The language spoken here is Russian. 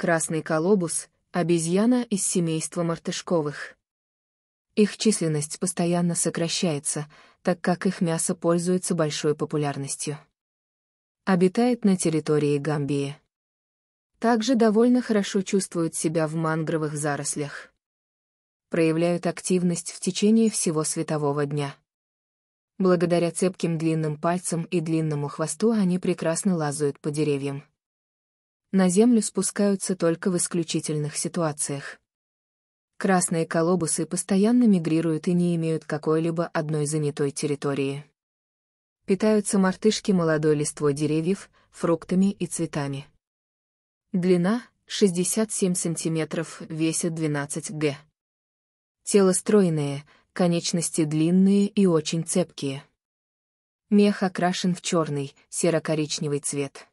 красный колобус, обезьяна из семейства мартышковых. Их численность постоянно сокращается, так как их мясо пользуется большой популярностью. Обитает на территории Гамбии. Также довольно хорошо чувствуют себя в мангровых зарослях. Проявляют активность в течение всего светового дня. Благодаря цепким длинным пальцам и длинному хвосту они прекрасно лазают по деревьям на землю спускаются только в исключительных ситуациях. Красные колобусы постоянно мигрируют и не имеют какой-либо одной занятой территории. Питаются мартышки молодой листвой деревьев, фруктами и цветами. Длина — 67 сантиметров, весит 12 г. Тело стройное, конечности длинные и очень цепкие. Мех окрашен в черный, серо-коричневый цвет.